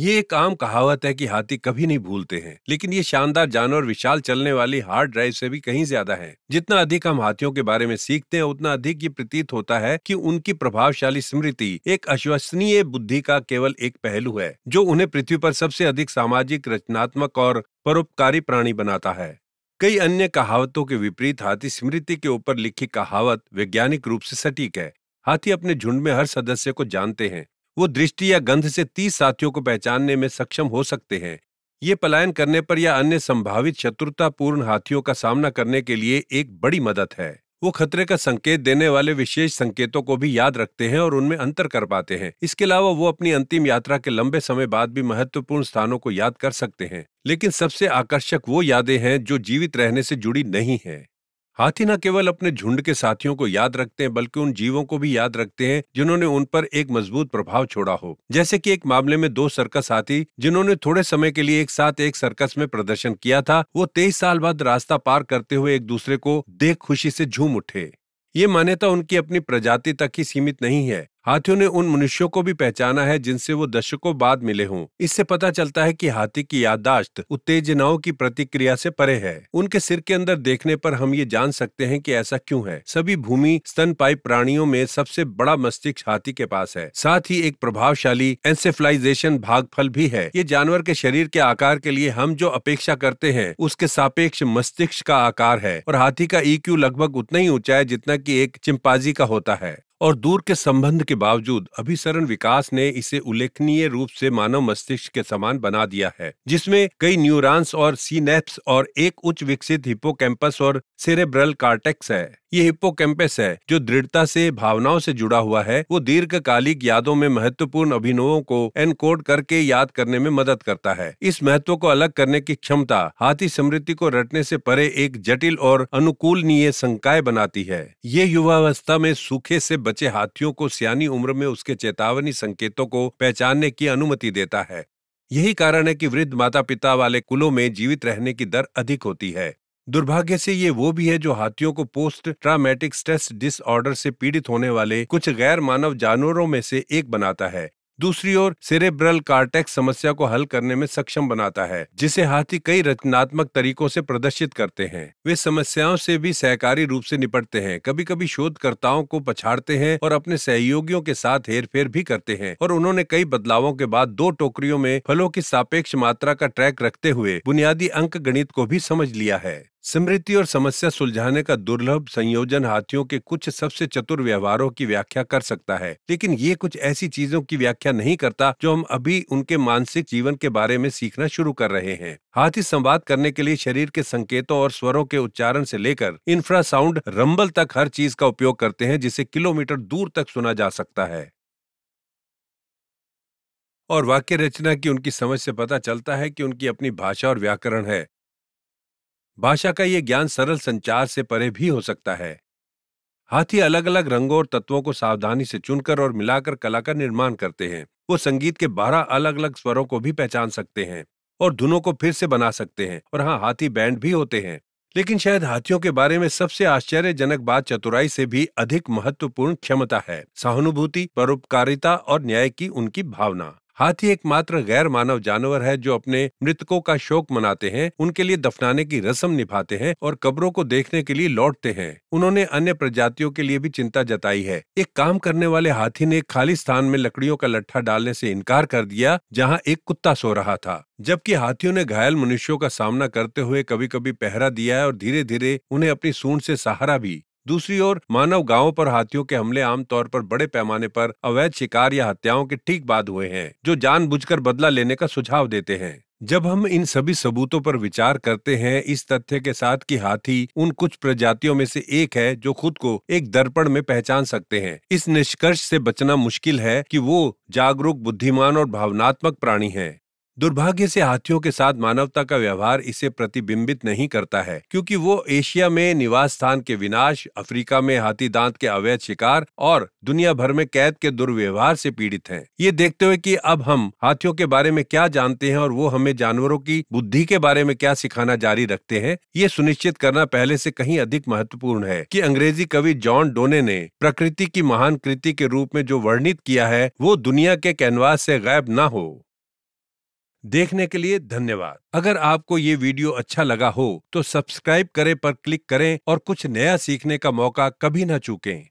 ये एक आम कहावत है कि हाथी कभी नहीं भूलते हैं लेकिन ये शानदार जानवर विशाल चलने वाली हार्ड ड्राइव से भी कहीं ज्यादा है जितना अधिक हम हाथियों के बारे में सीखते हैं उतना अधिक ये प्रतीत होता है कि उनकी प्रभावशाली स्मृति एक अश्वसनीय बुद्धि का केवल एक पहलू है जो उन्हें पृथ्वी पर सबसे अधिक सामाजिक रचनात्मक और परोपकारी प्राणी बनाता है कई अन्य कहावतों के विपरीत हाथी स्मृति के ऊपर लिखी कहावत वैज्ञानिक रूप से सटीक है हाथी अपने झुंड में हर सदस्य को जानते हैं वो दृष्टि या गंध से तीस साथियों को पहचानने में सक्षम हो सकते हैं ये पलायन करने पर या अन्य संभावित शत्रुतापूर्ण हाथियों का सामना करने के लिए एक बड़ी मदद है वो खतरे का संकेत देने वाले विशेष संकेतों को भी याद रखते हैं और उनमें अंतर कर पाते हैं इसके अलावा वो अपनी अंतिम यात्रा के लंबे समय बाद भी महत्वपूर्ण स्थानों को याद कर सकते हैं लेकिन सबसे आकर्षक वो यादें हैं जो जीवित रहने से जुड़ी नहीं है हाथी न केवल अपने झुंड के साथियों को याद रखते हैं बल्कि उन जीवों को भी याद रखते हैं जिन्होंने उन पर एक मजबूत प्रभाव छोड़ा हो जैसे कि एक मामले में दो सर्कस हाथी जिन्होंने थोड़े समय के लिए एक साथ एक सर्कस में प्रदर्शन किया था वो तेईस साल बाद रास्ता पार करते हुए एक दूसरे को देख खुशी से झूम उठे ये मान्यता उनकी अपनी प्रजाति तक ही सीमित नहीं है हाथियों ने उन मनुष्यों को भी पहचाना है जिनसे वो दशकों बाद मिले हों इससे पता चलता है कि हाथी की याददाश्त उत्तेजनाओं की प्रतिक्रिया से परे है उनके सिर के अंदर देखने पर हम ये जान सकते हैं कि ऐसा क्यों है सभी भूमि स्तनपाई प्राणियों में सबसे बड़ा मस्तिष्क हाथी के पास है साथ ही एक प्रभावशाली एंसेफ्लाइजेशन फल भी है ये जानवर के शरीर के आकार के लिए हम जो अपेक्षा करते हैं उसके सापेक्ष मस्तिष्क का आकार है और हाथी का ई e लगभग उतना ही ऊंचा है जितना की एक चिंपाजी का होता है और दूर के संबंध के बावजूद अभिसरण विकास ने इसे उल्लेखनीय रूप से मानव मस्तिष्क के समान बना दिया है जिसमें कई न्यूरॉन्स और सीनेप्स और एक उच्च विकसित हिप्पोकैम्पस और सेरेब्रल कार्टेक्स है ये हिप्पोकैम्पस है जो दृढ़ता से भावनाओं से जुड़ा हुआ है वो दीर्घकालिक यादों में महत्वपूर्ण अभिनवों को एनकोड करके याद करने में मदद करता है इस महत्व को अलग करने की क्षमता हाथी स्मृति को रटने से परे एक जटिल और अनुकूलनीय संकाय बनाती है ये युवावस्था में सूखे से बचे हाथियों को सियानी उम्र में उसके चेतावनी संकेतों को पहचानने की अनुमति देता है यही कारण है कि वृद्ध माता पिता वाले कुलों में जीवित रहने की दर अधिक होती है दुर्भाग्य से ये वो भी है जो हाथियों को पोस्ट ट्रामेटिक स्ट्रेस डिसऑर्डर से पीड़ित होने वाले कुछ गैर मानव जानवरों में से एक बनाता है दूसरी ओर सेरेब्रल कार्टेक्स समस्या को हल करने में सक्षम बनाता है जिसे हाथी कई रचनात्मक तरीकों से प्रदर्शित करते हैं वे समस्याओं से भी सहकारी रूप से निपटते हैं कभी कभी शोधकर्ताओं को पछाड़ते हैं और अपने सहयोगियों के साथ हेरफेर भी करते हैं और उन्होंने कई बदलावों के बाद दो टोकरियों में फलों की सापेक्ष मात्रा का ट्रैक रखते हुए बुनियादी अंक गणित को भी समझ लिया है स्मृति और समस्या सुलझाने का दुर्लभ संयोजन हाथियों के कुछ सबसे चतुर व्यवहारों की व्याख्या कर सकता है लेकिन ये कुछ ऐसी चीजों की व्याख्या नहीं करता जो हम अभी उनके मानसिक जीवन के बारे में सीखना शुरू कर रहे हैं हाथी संवाद करने के लिए शरीर के संकेतों और स्वरों के उच्चारण से लेकर इंफ्रासाउंड रंबल तक हर चीज का उपयोग करते हैं जिसे किलोमीटर दूर तक सुना जा सकता है और वाक्य रचना की उनकी समझ से पता चलता है कि उनकी अपनी भाषा और व्याकरण है भाषा का ये ज्ञान सरल संचार से परे भी हो सकता है हाथी अलग अलग रंगों और तत्वों को सावधानी से चुनकर और मिलाकर कला का निर्माण करते हैं वो संगीत के बारह अलग अलग स्वरों को भी पहचान सकते हैं और धुनों को फिर से बना सकते हैं और हाँ हाथी बैंड भी होते हैं लेकिन शायद हाथियों के बारे में सबसे आश्चर्यजनक बात चतुराई से भी अधिक महत्वपूर्ण क्षमता है सहानुभूति परोपकारिता और न्याय की उनकी भावना हाथी एकमात्र गैर मानव जानवर है जो अपने मृतकों का शोक मनाते हैं उनके लिए दफनाने की रस्म निभाते हैं और कब्रों को देखने के लिए लौटते हैं उन्होंने अन्य प्रजातियों के लिए भी चिंता जताई है एक काम करने वाले हाथी ने खाली स्थान में लकड़ियों का लट्ठा डालने से इनकार कर दिया जहाँ एक कुत्ता सो रहा था जबकि हाथियों ने घायल मनुष्यों का सामना करते हुए कभी कभी पहरा दिया है और धीरे धीरे उन्हें अपनी सूंड से सहारा भी दूसरी ओर मानव गांवों पर हाथियों के हमले आमतौर पर बड़े पैमाने पर अवैध शिकार या हत्याओं के ठीक बाद हुए हैं जो जानबूझकर बदला लेने का सुझाव देते हैं जब हम इन सभी सबूतों पर विचार करते हैं इस तथ्य के साथ कि हाथी उन कुछ प्रजातियों में से एक है जो खुद को एक दर्पण में पहचान सकते हैं इस निष्कर्ष से बचना मुश्किल है कि वो जागरूक बुद्धिमान और भावनात्मक प्राणी हैं दुर्भाग्य से हाथियों के साथ मानवता का व्यवहार इसे प्रतिबिंबित नहीं करता है क्योंकि वो एशिया में निवास स्थान के विनाश अफ्रीका में हाथी दांत के अवैध शिकार और दुनिया भर में कैद के दुर्व्यवहार से पीड़ित हैं ये देखते हुए कि अब हम हाथियों के बारे में क्या जानते हैं और वो हमें जानवरों की बुद्धि के बारे में क्या सिखाना जारी रखते हैं ये सुनिश्चित करना पहले से कहीं अधिक महत्वपूर्ण है की अंग्रेजी कवि जॉन डोने ने प्रकृति की महान कृति के रूप में जो वर्णित किया है वो दुनिया के कैनवास से गायब न हो देखने के लिए धन्यवाद अगर आपको ये वीडियो अच्छा लगा हो तो सब्सक्राइब करें पर क्लिक करें और कुछ नया सीखने का मौका कभी ना चूकें